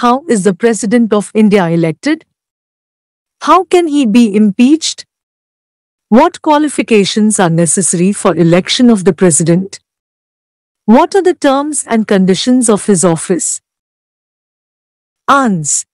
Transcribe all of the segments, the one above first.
how is the President of India elected? How can he be impeached? What qualifications are necessary for election of the President? What are the terms and conditions of his office? Ans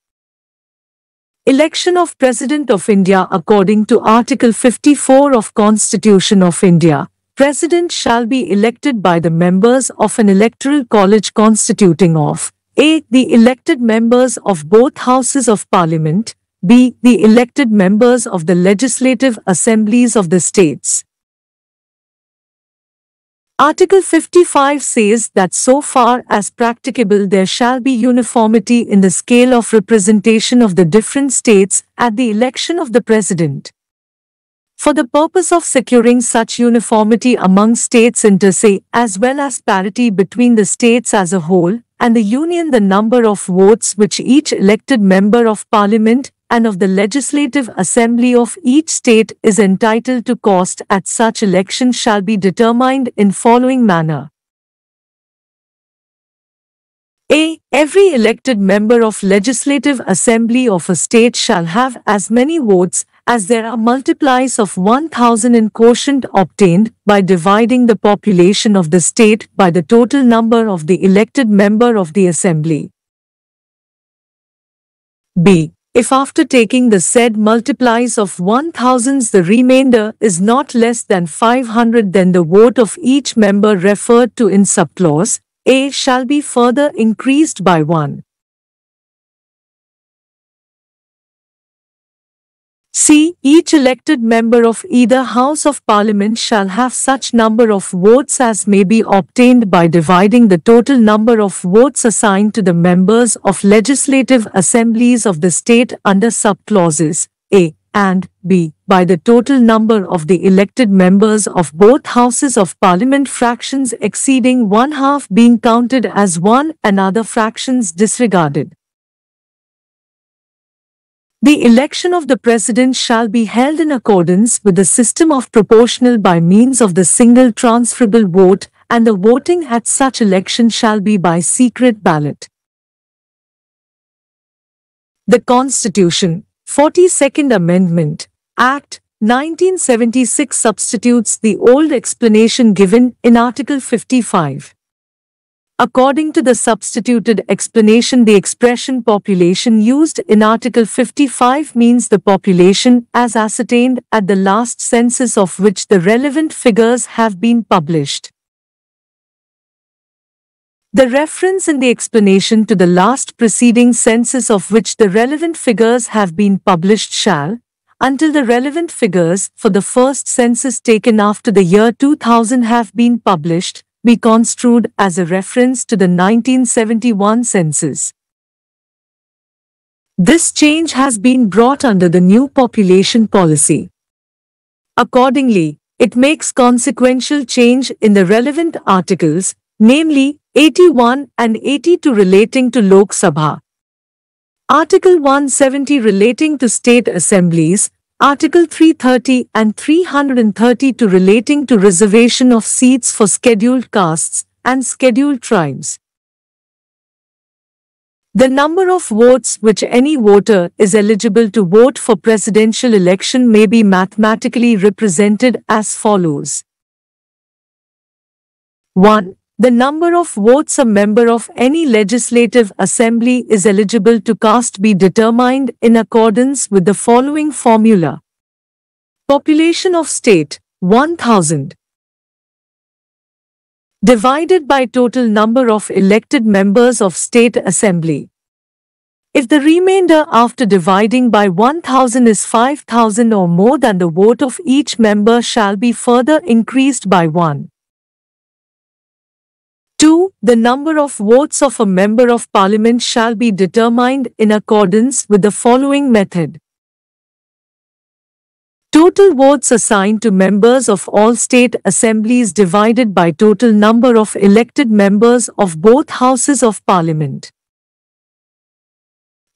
Election of President of India according to Article 54 of Constitution of India. President shall be elected by the members of an electoral college constituting of a. The elected members of both houses of parliament. B. The elected members of the legislative assemblies of the states. Article 55 says that so far as practicable there shall be uniformity in the scale of representation of the different states at the election of the president. For the purpose of securing such uniformity among states inter se as well as parity between the states as a whole, and the Union the number of votes which each elected member of Parliament and of the Legislative Assembly of each state is entitled to cost at such election shall be determined in following manner. A. Every elected member of Legislative Assembly of a state shall have as many votes as there are multiplies of 1000 in quotient obtained by dividing the population of the state by the total number of the elected member of the assembly. B. If after taking the said multiplies of 1000s the remainder is not less than 500 then the vote of each member referred to in subclause A shall be further increased by 1. C. Each elected member of either House of Parliament shall have such number of votes as may be obtained by dividing the total number of votes assigned to the members of legislative assemblies of the state under subclauses A and B by the total number of the elected members of both houses of parliament fractions exceeding one half being counted as one and other fractions disregarded. The election of the president shall be held in accordance with the system of proportional by means of the single transferable vote and the voting at such election shall be by secret ballot. The Constitution, 42nd Amendment, Act 1976 substitutes the old explanation given in Article 55. According to the substituted explanation, the expression population used in Article 55 means the population as ascertained at the last census of which the relevant figures have been published. The reference in the explanation to the last preceding census of which the relevant figures have been published shall, until the relevant figures for the first census taken after the year 2000 have been published, be construed as a reference to the 1971 census. This change has been brought under the new population policy. Accordingly, it makes consequential change in the relevant articles, namely 81 and 82 relating to Lok Sabha. Article 170 relating to state assemblies, Article 330 and 332 relating to reservation of seats for scheduled castes and scheduled tribes. The number of votes which any voter is eligible to vote for presidential election may be mathematically represented as follows. 1. The number of votes a member of any legislative assembly is eligible to cast be determined in accordance with the following formula. Population of state 1000 divided by total number of elected members of state assembly. If the remainder after dividing by 1000 is 5000 or more than the vote of each member shall be further increased by 1. 2. The number of votes of a Member of Parliament shall be determined in accordance with the following method. Total votes assigned to members of all state assemblies divided by total number of elected members of both houses of parliament.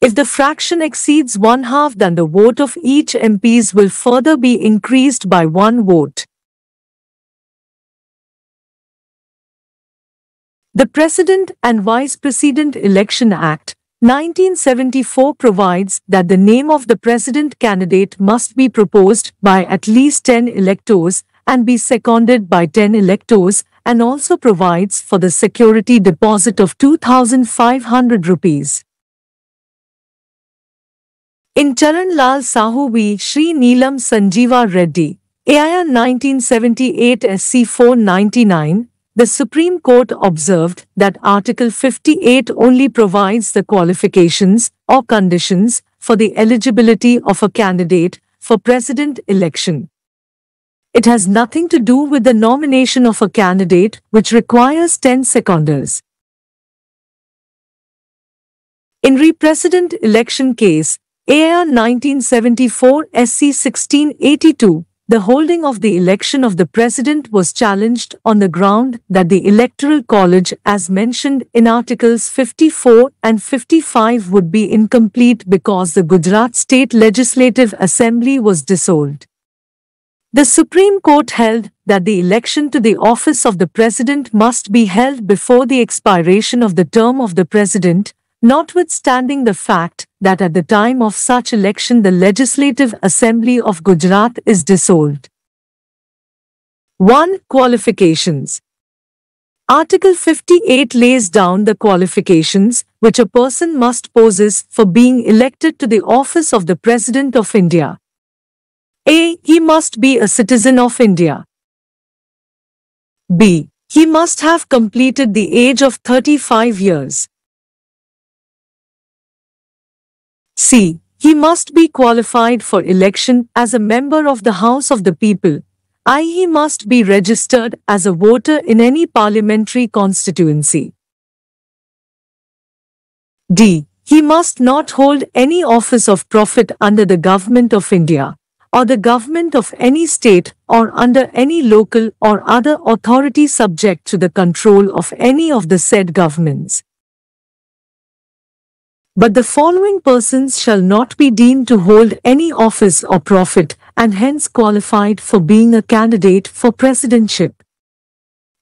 If the fraction exceeds one half then the vote of each MPs will further be increased by one vote. The President and Vice President Election Act 1974 provides that the name of the president candidate must be proposed by at least 10 electors and be seconded by 10 electors and also provides for the security deposit of 2,500 rupees. In Charan Lal Sahu Sri Neelam Sanjeeva Reddy, A.I.R. 1978 SC 499, the Supreme Court observed that Article 58 only provides the qualifications or conditions for the eligibility of a candidate for president election. It has nothing to do with the nomination of a candidate which requires 10 seconders. In re-president election case, AR 1974 SC 1682, the holding of the election of the president was challenged on the ground that the Electoral College, as mentioned in Articles 54 and 55, would be incomplete because the Gujarat State Legislative Assembly was dissolved. The Supreme Court held that the election to the office of the president must be held before the expiration of the term of the president, notwithstanding the fact that at the time of such election the Legislative Assembly of Gujarat is dissolved. 1. Qualifications Article 58 lays down the qualifications which a person must possess for being elected to the office of the President of India. A. He must be a citizen of India. B. He must have completed the age of 35 years. C. He must be qualified for election as a member of the House of the People, i.e. he must be registered as a voter in any parliamentary constituency. D. He must not hold any office of profit under the Government of India or the government of any state or under any local or other authority subject to the control of any of the said governments. But the following persons shall not be deemed to hold any office or profit, and hence qualified for being a candidate for presidentship.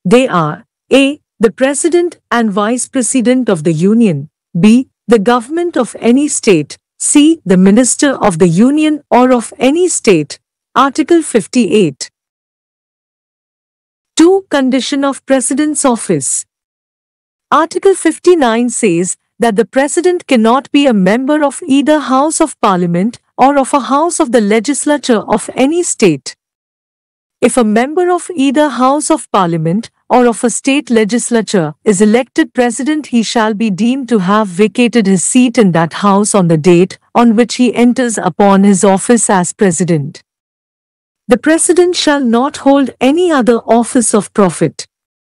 They are A. The President and Vice President of the Union, B. The Government of any state, C. The Minister of the Union or of any state. Article 58. 2. Condition of President's Office. Article 59 says that the President cannot be a member of either House of Parliament or of a House of the Legislature of any state. If a member of either House of Parliament or of a state legislature is elected president, he shall be deemed to have vacated his seat in that house on the date on which he enters upon his office as president. The president shall not hold any other office of profit.